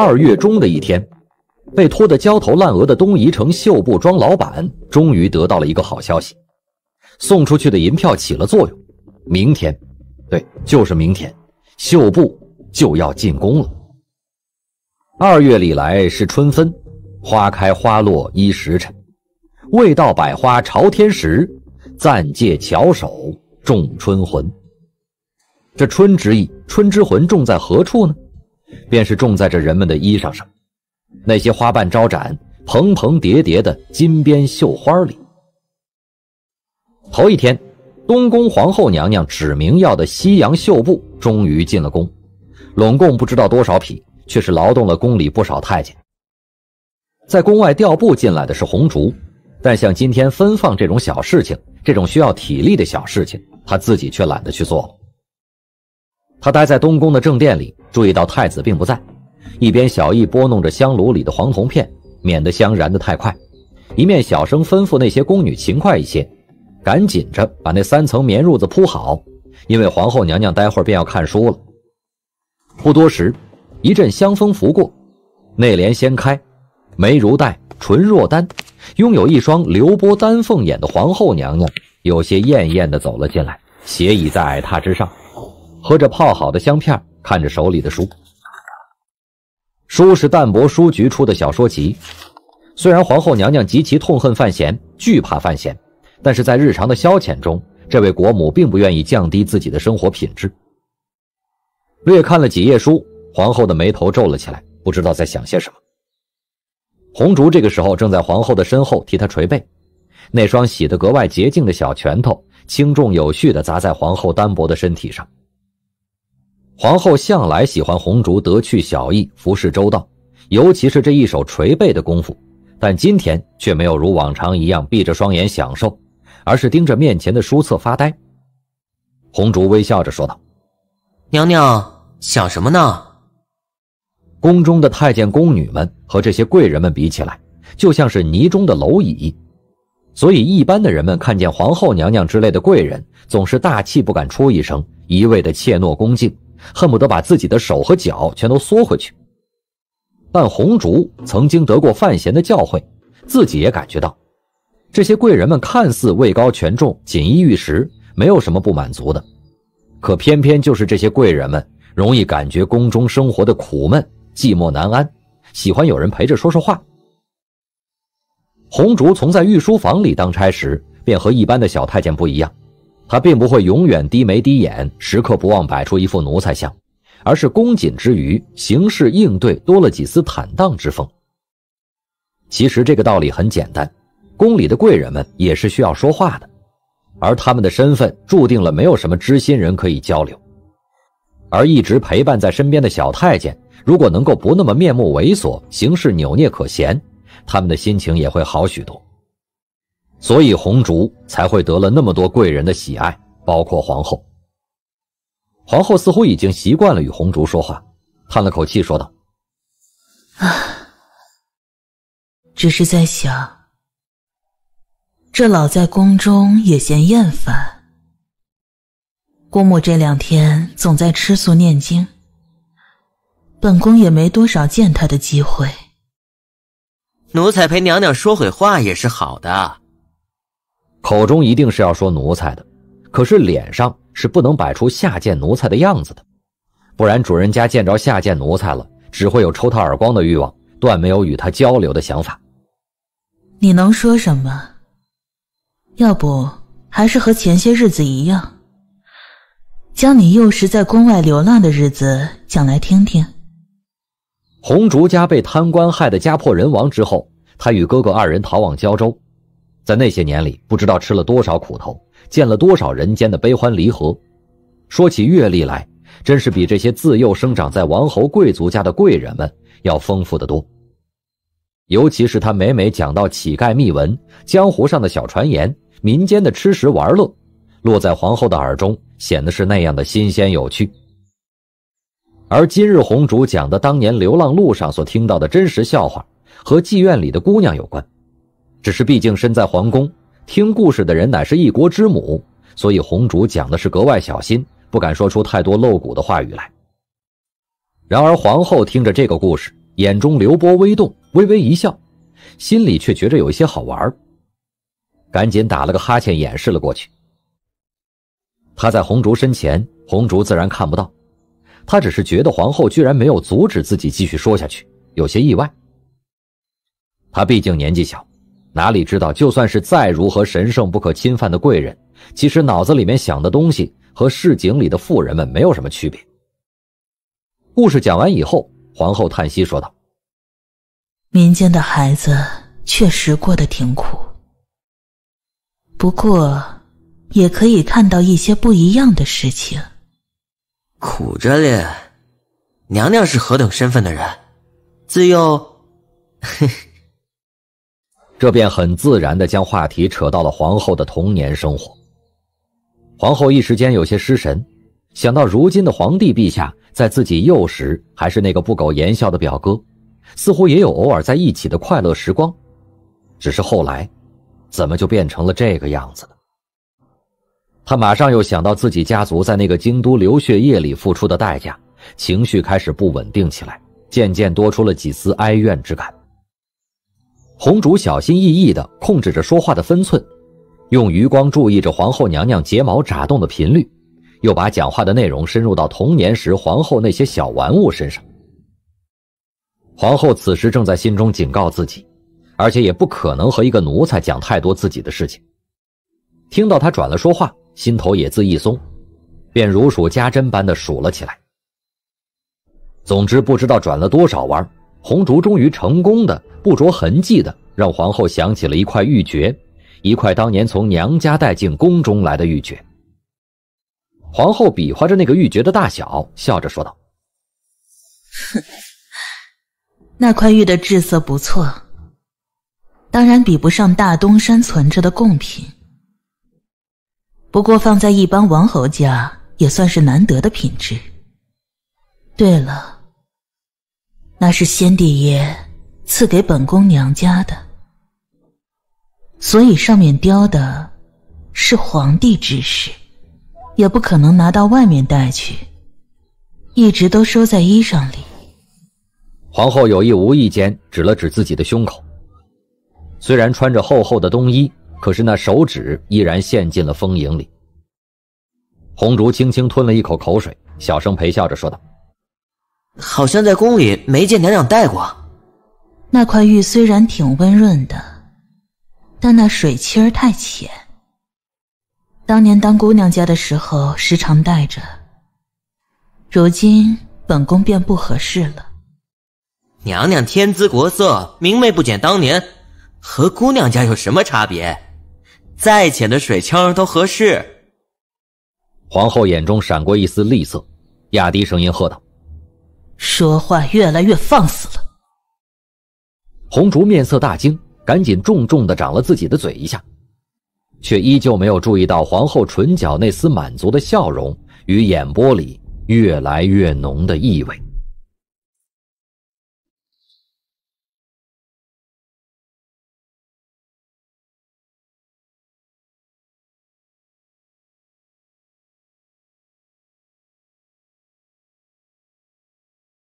二月中的一天，被拖得焦头烂额的东夷城绣布庄老板，终于得到了一个好消息：送出去的银票起了作用。明天，对，就是明天，绣布就要进宫了。二月里来是春分，花开花落一时辰，未到百花朝天时，暂借巧手种春魂。这春之意，春之魂，种在何处呢？便是种在这人们的衣裳上，那些花瓣招展、蓬蓬叠叠的金边绣花里。头一天，东宫皇后娘娘指明要的西洋绣布终于进了宫，拢共不知道多少匹，却是劳动了宫里不少太监。在宫外调布进来的是红烛，但像今天分放这种小事情，这种需要体力的小事情，他自己却懒得去做。他待在东宫的正殿里，注意到太子并不在。一边小意拨弄着香炉里的黄铜片，免得香燃得太快；一面小声吩咐那些宫女勤快一些，赶紧着把那三层棉褥子铺好，因为皇后娘娘待会儿便要看书了。不多时，一阵香风拂过，内帘掀开，眉如黛，唇若丹，拥有一双流波丹凤眼的皇后娘娘有些艳艳的走了进来，斜倚在矮榻之上。喝着泡好的香片，看着手里的书。书是淡泊书局出的小说集。虽然皇后娘娘极其痛恨范闲，惧怕范闲，但是在日常的消遣中，这位国母并不愿意降低自己的生活品质。略看了几页书，皇后的眉头皱了起来，不知道在想些什么。红烛这个时候正在皇后的身后替她捶背，那双洗得格外洁净的小拳头轻重有序地砸在皇后单薄的身体上。皇后向来喜欢红烛得去小意服侍周到，尤其是这一手捶背的功夫，但今天却没有如往常一样闭着双眼享受，而是盯着面前的书册发呆。红烛微笑着说道：“娘娘想什么呢？”宫中的太监宫女们和这些贵人们比起来，就像是泥中的蝼蚁，所以一般的人们看见皇后娘娘之类的贵人，总是大气不敢出一声，一味的怯懦恭敬。恨不得把自己的手和脚全都缩回去，但红烛曾经得过范闲的教诲，自己也感觉到，这些贵人们看似位高权重、锦衣玉食，没有什么不满足的，可偏偏就是这些贵人们容易感觉宫中生活的苦闷、寂寞难安，喜欢有人陪着说说话。红烛从在御书房里当差时，便和一般的小太监不一样。他并不会永远低眉低眼，时刻不忘摆出一副奴才相，而是恭谨之余，行事应对多了几丝坦荡之风。其实这个道理很简单，宫里的贵人们也是需要说话的，而他们的身份注定了没有什么知心人可以交流。而一直陪伴在身边的小太监，如果能够不那么面目猥琐，行事扭捏可嫌，他们的心情也会好许多。所以红烛才会得了那么多贵人的喜爱，包括皇后。皇后似乎已经习惯了与红烛说话，叹了口气说道：“啊，只是在想，这老在宫中也嫌厌烦。姑母这两天总在吃素念经，本宫也没多少见她的机会。奴才陪娘娘说会话也是好的。”口中一定是要说奴才的，可是脸上是不能摆出下贱奴才的样子的，不然主人家见着下贱奴才了，只会有抽他耳光的欲望，断没有与他交流的想法。你能说什么？要不还是和前些日子一样，将你幼时在宫外流浪的日子讲来听听。红烛家被贪官害得家破人亡之后，他与哥哥二人逃往胶州。在那些年里，不知道吃了多少苦头，见了多少人间的悲欢离合。说起阅历来，真是比这些自幼生长在王侯贵族家的贵人们要丰富的多。尤其是他每每讲到乞丐秘闻、江湖上的小传言、民间的吃食玩乐，落在皇后的耳中，显得是那样的新鲜有趣。而今日红烛讲的当年流浪路上所听到的真实笑话，和妓院里的姑娘有关。只是毕竟身在皇宫，听故事的人乃是一国之母，所以红烛讲的是格外小心，不敢说出太多露骨的话语来。然而皇后听着这个故事，眼中流波微动，微微一笑，心里却觉着有一些好玩，赶紧打了个哈欠掩饰了过去。她在红烛身前，红烛自然看不到，他只是觉得皇后居然没有阻止自己继续说下去，有些意外。他毕竟年纪小。哪里知道，就算是再如何神圣不可侵犯的贵人，其实脑子里面想的东西和市井里的富人们没有什么区别。故事讲完以后，皇后叹息说道：“民间的孩子确实过得挺苦，不过也可以看到一些不一样的事情。苦着咧，娘娘是何等身份的人，自幼……嘿嘿。”这便很自然的将话题扯到了皇后的童年生活。皇后一时间有些失神，想到如今的皇帝陛下在自己幼时还是那个不苟言笑的表哥，似乎也有偶尔在一起的快乐时光。只是后来，怎么就变成了这个样子呢？她马上又想到自己家族在那个京都流血夜里付出的代价，情绪开始不稳定起来，渐渐多出了几丝哀怨之感。红竹小心翼翼地控制着说话的分寸，用余光注意着皇后娘娘睫毛眨动的频率，又把讲话的内容深入到童年时皇后那些小玩物身上。皇后此时正在心中警告自己，而且也不可能和一个奴才讲太多自己的事情。听到他转了说话，心头也自一松，便如数家珍般地数了起来。总之，不知道转了多少弯。红烛终于成功的、不着痕迹的让皇后想起了一块玉珏，一块当年从娘家带进宫中来的玉珏。皇后比划着那个玉珏的大小，笑着说道：“那块玉的质色不错，当然比不上大东山存着的贡品，不过放在一般王侯家也算是难得的品质。对了。”那是先帝爷赐给本宫娘家的，所以上面雕的是皇帝之识，也不可能拿到外面带去，一直都收在衣裳里。皇后有意无意间指了指自己的胸口，虽然穿着厚厚的冬衣，可是那手指依然陷进了风影里。红烛轻轻吞了一口口水，小声陪笑着说道。好像在宫里没见娘娘戴过。那块玉虽然挺温润的，但那水清儿太浅。当年当姑娘家的时候，时常戴着。如今本宫便不合适了。娘娘天姿国色，明媚不减当年，和姑娘家有什么差别？再浅的水清都合适。皇后眼中闪过一丝厉色，压低声音喝道。说话越来越放肆了，红烛面色大惊，赶紧重重的掌了自己的嘴一下，却依旧没有注意到皇后唇角那丝满足的笑容与眼波里越来越浓的意味。